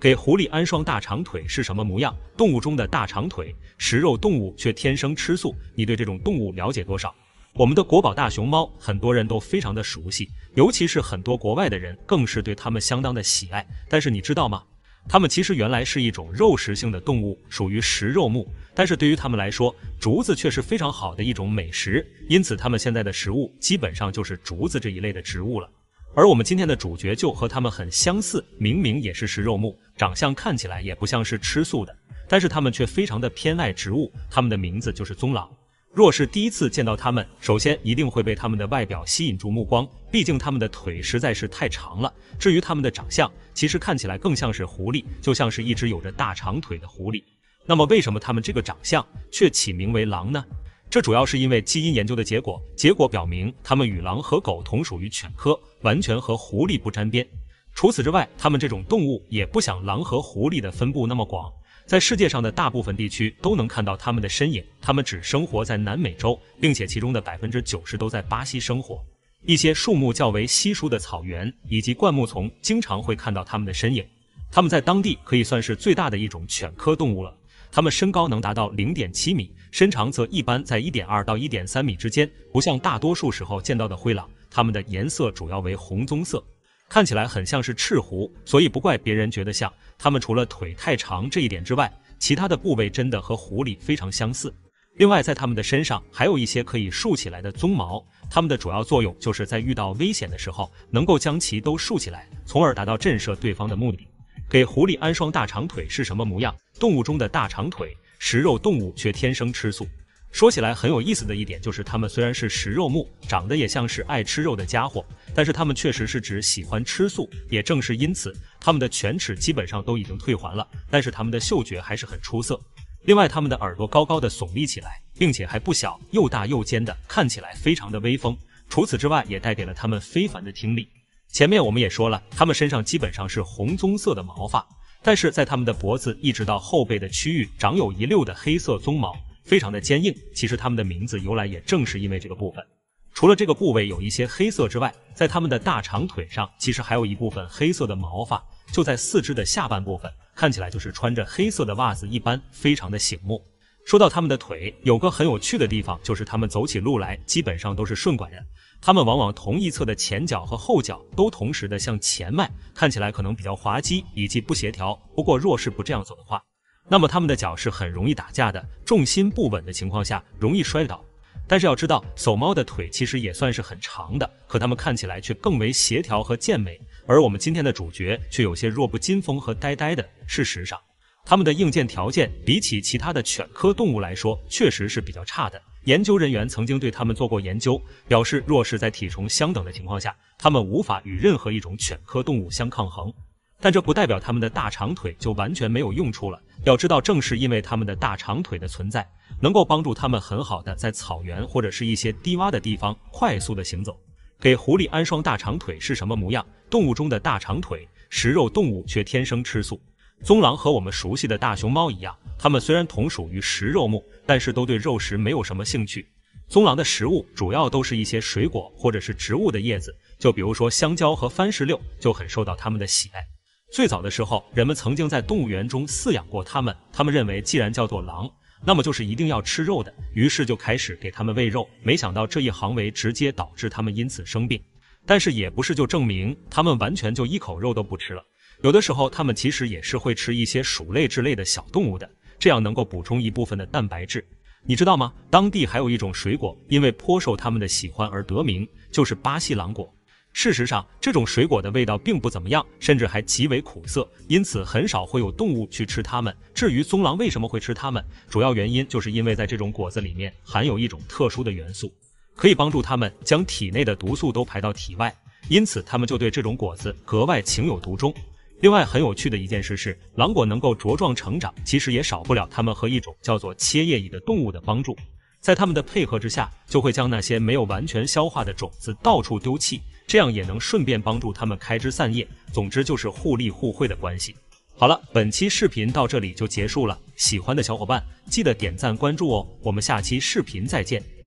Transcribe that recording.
给狐狸安双大长腿是什么模样？动物中的大长腿，食肉动物却天生吃素，你对这种动物了解多少？我们的国宝大熊猫，很多人都非常的熟悉，尤其是很多国外的人更是对它们相当的喜爱。但是你知道吗？它们其实原来是一种肉食性的动物，属于食肉目，但是对于它们来说，竹子却是非常好的一种美食，因此它们现在的食物基本上就是竹子这一类的植物了。而我们今天的主角就和他们很相似，明明也是食肉目，长相看起来也不像是吃素的，但是他们却非常的偏爱植物。他们的名字就是棕狼。若是第一次见到它们，首先一定会被它们的外表吸引住目光，毕竟它们的腿实在是太长了。至于它们的长相，其实看起来更像是狐狸，就像是一只有着大长腿的狐狸。那么为什么它们这个长相却起名为狼呢？这主要是因为基因研究的结果，结果表明它们与狼和狗同属于犬科，完全和狐狸不沾边。除此之外，它们这种动物也不像狼和狐狸的分布那么广，在世界上的大部分地区都能看到它们的身影。它们只生活在南美洲，并且其中的百分之九十都在巴西生活。一些树木较为稀疏的草原以及灌木丛，经常会看到它们的身影。它们在当地可以算是最大的一种犬科动物了。它们身高能达到零点七米，身长则一般在一点二到一点三米之间。不像大多数时候见到的灰狼，它们的颜色主要为红棕色，看起来很像是赤狐，所以不怪别人觉得像。它们除了腿太长这一点之外，其他的部位真的和狐狸非常相似。另外，在它们的身上还有一些可以竖起来的鬃毛，它们的主要作用就是在遇到危险的时候，能够将其都竖起来，从而达到震慑对方的目的。给狐狸安双大长腿是什么模样？动物中的大长腿，食肉动物却天生吃素。说起来很有意思的一点就是，它们虽然是食肉目，长得也像是爱吃肉的家伙，但是它们确实是指喜欢吃素。也正是因此，它们的犬齿基本上都已经退还了，但是它们的嗅觉还是很出色。另外，它们的耳朵高高的耸立起来，并且还不小，又大又尖的，看起来非常的威风。除此之外，也带给了它们非凡的听力。前面我们也说了，它们身上基本上是红棕色的毛发，但是在它们的脖子一直到后背的区域长有一溜的黑色鬃毛，非常的坚硬。其实它们的名字由来也正是因为这个部分。除了这个部位有一些黑色之外，在它们的大长腿上其实还有一部分黑色的毛发，就在四肢的下半部分，看起来就是穿着黑色的袜子一般，非常的醒目。说到他们的腿，有个很有趣的地方，就是他们走起路来基本上都是顺拐的。他们往往同一侧的前脚和后脚都同时的向前迈，看起来可能比较滑稽以及不协调。不过若是不这样走的话，那么他们的脚是很容易打架的，重心不稳的情况下容易摔倒。但是要知道，走猫的腿其实也算是很长的，可它们看起来却更为协调和健美。而我们今天的主角却有些弱不禁风和呆呆的。事实上，它们的硬件条件比起其他的犬科动物来说，确实是比较差的。研究人员曾经对他们做过研究，表示若是在体重相等的情况下，他们无法与任何一种犬科动物相抗衡。但这不代表他们的大长腿就完全没有用处了。要知道，正是因为他们的大长腿的存在，能够帮助他们很好的在草原或者是一些低洼的地方快速的行走。给狐狸安双大长腿是什么模样？动物中的大长腿，食肉动物却天生吃素。棕狼和我们熟悉的大熊猫一样，它们虽然同属于食肉目，但是都对肉食没有什么兴趣。棕狼的食物主要都是一些水果或者是植物的叶子，就比如说香蕉和番石榴就很受到它们的喜爱。最早的时候，人们曾经在动物园中饲养过它们，他们认为既然叫做狼，那么就是一定要吃肉的，于是就开始给它们喂肉，没想到这一行为直接导致它们因此生病。但是也不是就证明它们完全就一口肉都不吃了。有的时候，它们其实也是会吃一些鼠类之类的小动物的，这样能够补充一部分的蛋白质。你知道吗？当地还有一种水果，因为颇受它们的喜欢而得名，就是巴西狼果。事实上，这种水果的味道并不怎么样，甚至还极为苦涩，因此很少会有动物去吃它们。至于棕狼为什么会吃它们，主要原因就是因为在这种果子里面含有一种特殊的元素，可以帮助它们将体内的毒素都排到体外，因此它们就对这种果子格外情有独钟。另外，很有趣的一件事是，狼果能够茁壮成长，其实也少不了它们和一种叫做切叶蚁的动物的帮助。在它们的配合之下，就会将那些没有完全消化的种子到处丢弃，这样也能顺便帮助它们开枝散叶。总之，就是互利互惠的关系。好了，本期视频到这里就结束了。喜欢的小伙伴记得点赞关注哦。我们下期视频再见。